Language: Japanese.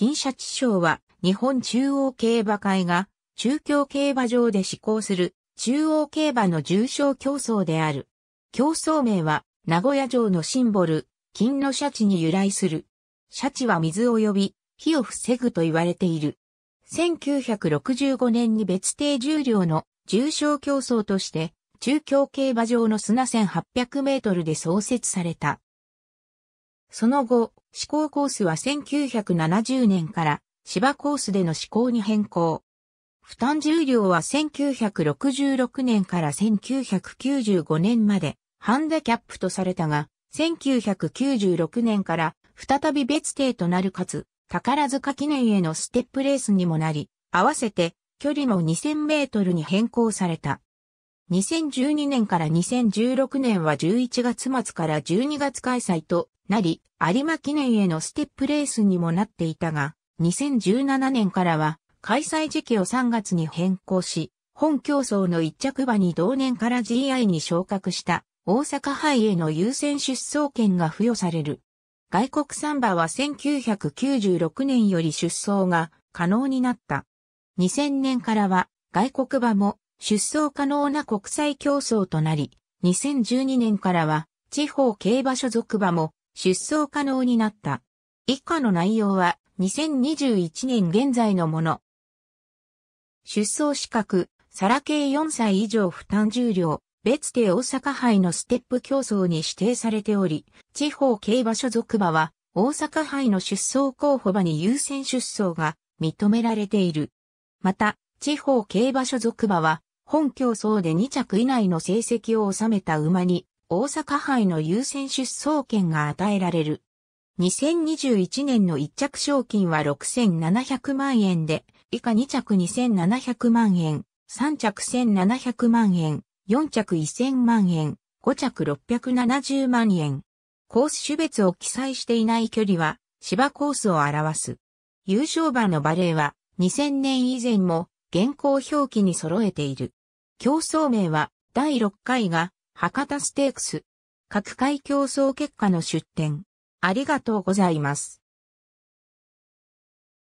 金シャチ賞は日本中央競馬会が中京競馬場で施行する中央競馬の重賞競争である。競争名は名古屋城のシンボル、金のシャチに由来する。シャチは水を呼び、火を防ぐと言われている。1965年に別定重量の重賞競争として、中京競馬場の砂1800メートルで創設された。その後、試行コースは1970年から芝コースでの試行に変更。負担重量は1966年から1995年までハンダキャップとされたが、1996年から再び別定となるかつ、宝塚記念へのステップレースにもなり、合わせて距離も2000メートルに変更された。2012年から2016年は11月末から12月開催となり、有馬記念へのステップレースにもなっていたが、2017年からは開催時期を3月に変更し、本競争の一着馬に同年から GI に昇格した大阪杯への優先出走権が付与される。外国サンバは1996年より出走が可能になった。2000年からは外国馬も出走可能な国際競争となり、2012年からは地方競馬所属馬も出走可能になった。以下の内容は2021年現在のもの。出走資格、サラ系4歳以上負担重量、別で大阪杯のステップ競争に指定されており、地方競馬所属馬は大阪杯の出走候補馬に優先出走が認められている。また、地方競馬所属馬は本競争で2着以内の成績を収めた馬に大阪杯の優先出走権が与えられる。2021年の一着賞金は6700万円で、以下2着2700万円、3着1700万円、4着1000万円、5着670万円。コース種別を記載していない距離は芝コースを表す。優勝馬のバレーは2000年以前も現行表記に揃えている。競争名は第6回が博多ステークス。各界競争結果の出展。ありがとうございます。